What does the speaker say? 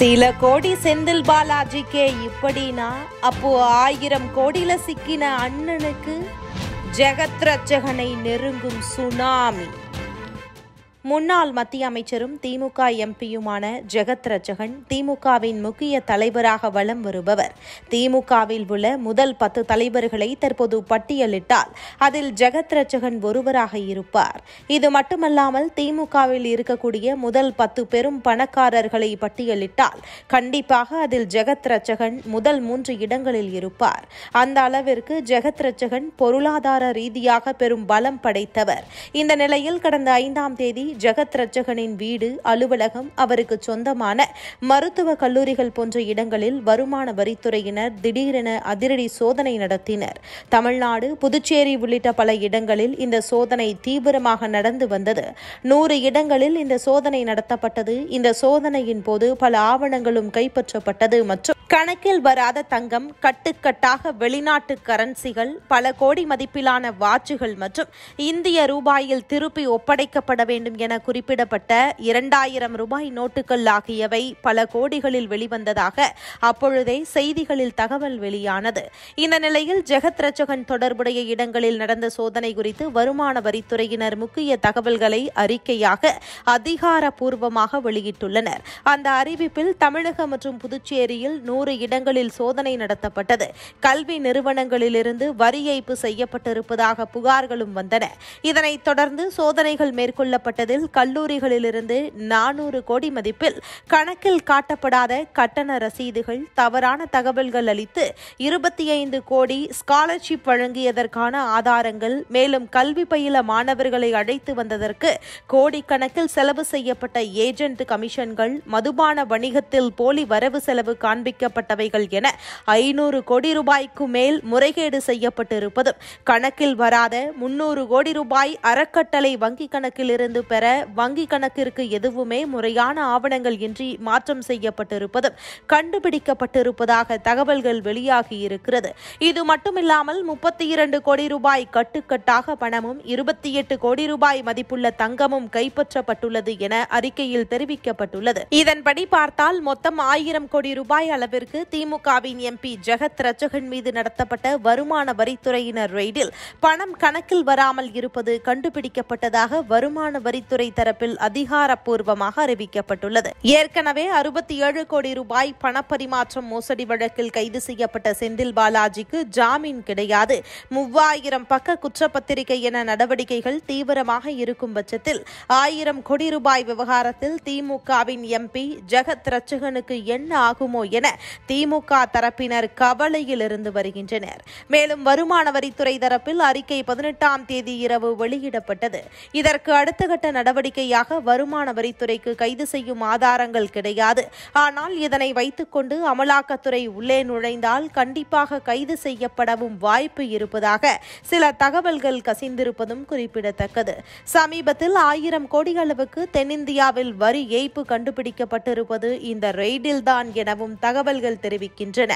சில கோடி செந்தில் பாலாஜிக்கே இப்படினா அப்போ ஆயிரம் கோடியில சிக்கின அண்ணனுக்கு ஜெகத்ரட்சகனை நெருங்கும் சுனாமி முன்னாள் மத்திய அமைச்சரும் திமுக எம்பியுமான ஜெகத் ரச்சகன் திமுகவின் முக்கிய தலைவராக வலம் வருபவர் திமுகவில் உள்ள முதல் பத்து தலைவர்களை தற்போது பட்டியலிட்டால் அதில் ஜெகத் ரச்சகன் ஒருவராக இருப்பார் இது மட்டுமல்லாமல் திமுகவில் இருக்கக்கூடிய முதல் பத்து பெரும் பணக்காரர்களை பட்டியலிட்டால் கண்டிப்பாக அதில் ஜெகத் ரச்சகன் முதல் மூன்று இடங்களில் இருப்பார் அந்த அளவிற்கு ஜெகத் ரச்சகன் பொருளாதார ரீதியாக பெரும் பலம் படைத்தவர் இந்த நிலையில் கடந்த ஐந்தாம் தேதி ஜெகத் ரட்சகனின் வீடு அலுவலகம் அவருக்கு சொந்தமான மருத்துவ கல்லூரிகள் போன்ற இடங்களில் வருமான வரித்துறையினர் திடீரென அதிரடி சோதனை நடத்தினர் தமிழ்நாடு புதுச்சேரி உள்ளிட்ட பல இடங்களில் இந்த சோதனை தீவிரமாக நடந்து வந்தது நூறு இடங்களில் இந்த சோதனை நடத்தப்பட்டது இந்த சோதனையின் போது பல ஆவணங்களும் கைப்பற்றப்பட்டது மற்றும் கணக்கில் வராத தங்கம் கட்டுக்கட்டாக வெளிநாட்டு கரன்சிகள் பல கோடி மதிப்பிலான வாட்சுகள் மற்றும் இந்திய ரூபாயில் திருப்பி ஒப்படைக்கப்பட வேண்டும் என குறிப்பிடப்பட்ட இரண்டாயிரம் ரூபாய் நோட்டுகள் ஆகியவை பல கோடிகளில் வெளிவந்ததாக அப்பொழுதே செய்திகளில் தகவல் வெளியானது இந்த நிலையில் ஜெகத் ரச்சகன் தொடர்புடைய இடங்களில் நடந்த சோதனை குறித்து வருமான வரித்துறையினர் முக்கிய தகவல்களை அறிக்கையாக அதிகாரப்பூர்வமாக வெளியிட்டுள்ளனர் அந்த அறிவிப்பில் தமிழக மற்றும் புதுச்சேரியில் நூறு இடங்களில் சோதனை நடத்தப்பட்டது கல்வி நிறுவனங்களிலிருந்து வரி ஏய்ப்பு செய்யப்பட்டிருப்பதாக புகார்களும் வந்தன இதனைத் தொடர்ந்து சோதனைகள் மேற்கொள்ளப்பட்டதில் கல்லூரிகளிலிருந்து நானூறு கோடி மதிப்பில் கணக்கில் காட்டப்படாத கட்டண ரசீதுகள் தவறான தகவல்கள் அளித்து இருபத்தி ஐந்து கோடி ஸ்காலர்ஷிப் வழங்கியதற்கான ஆதாரங்கள் மேலும் கல்வி பயில மாணவர்களை அழைத்து வந்ததற்கு கோடிக்கணக்கில் செலவு செய்யப்பட்ட ஏஜென்ட் கமிஷன்கள் மதுபான வணிகத்தில் போலி வரவு செலவு காண்பிக்க சமர்ப்பிக்கப்பட்டவைகள் என ஐநூறு கோடி ரூபாய்க்கு மேல் முறைகேடு செய்யப்பட்டிருப்பதும் கணக்கில் வராத முன்னூறு கோடி ரூபாய் அறக்கட்டளை வங்கிக் கணக்கிலிருந்து பெற வங்கிக் கணக்கிற்கு எதுவுமே முறையான ஆவணங்கள் இன்றி மாற்றம் செய்யப்பட்டிருப்பதும் கண்டுபிடிக்கப்பட்டிருப்பதாக தகவல்கள் வெளியாகியிருக்கிறது இது மட்டுமில்லாமல் முப்பத்தி இரண்டு கோடி ரூபாய் கட்டுக்கட்டாக பணமும் இருபத்தி எட்டு கோடி ரூபாய் மதிப்புள்ள தங்கமும் கைப்பற்றப்பட்டுள்ளது என அறிக்கையில் தெரிவிக்கப்பட்டுள்ளது இதன்படி பார்த்தால் மொத்தம் ஆயிரம் கோடி ரூபாய் அளவில் மனுவிற்கு திமுகவின் எம்பி ஜெகத் ரச்சகன் மீது நடத்தப்பட்ட வருமான வரித்துறையினர் ரெய்டில் பணம் கணக்கில் வராமல் இருப்பது கண்டுபிடிக்கப்பட்டதாக வருமான வரித்துறை தரப்பில் அதிகாரப்பூர்வமாக அறிவிக்கப்பட்டுள்ளது ஏற்கனவே அறுபத்தி ஏழு கோடி ரூபாய் பணப்பரிமாற்றம் மோசடி வழக்கில் கைது செய்யப்பட்ட செந்தில் பாலாஜிக்கு ஜாமீன் கிடையாது மூவாயிரம் பக்க குற்றப்பத்திரிகை என நடவடிக்கைகள் தீவிரமாக இருக்கும் பட்சத்தில் ஆயிரம் கோடி ரூபாய் விவகாரத்தில் திமுகவின் எம்பி ஜெகத் ரச்சகனுக்கு என்ன ஆகுமோ என திமுக தரப்பினர் கவலையில் இருந்து வருகின்றனர் மேலும் வருமான வரித்துறை தரப்பில் அறிக்கை பதினெட்டாம் தேதி இரவு வெளியிடப்பட்டது இதற்கு அடுத்த கட்ட நடவடிக்கையாக வருமான வரித்துறைக்கு கைது செய்யும் ஆதாரங்கள் கிடையாது ஆனால் இதனை வைத்துக் கொண்டு அமலாக்கத்துறை உள்ளே நுழைந்தால் கண்டிப்பாக கைது செய்யப்படவும் வாய்ப்பு இருப்பதாக சில தகவல்கள் கசிந்திருப்பதும் குறிப்பிடத்தக்கது சமீபத்தில் ஆயிரம் கோடி அளவுக்கு தென்னிந்தியாவில் வரி ஏய்ப்பு கண்டுபிடிக்கப்பட்டிருப்பது இந்த ரெய்டில்தான் எனவும் தகவல் தகவல்கள் தெரிவிக்கின்றன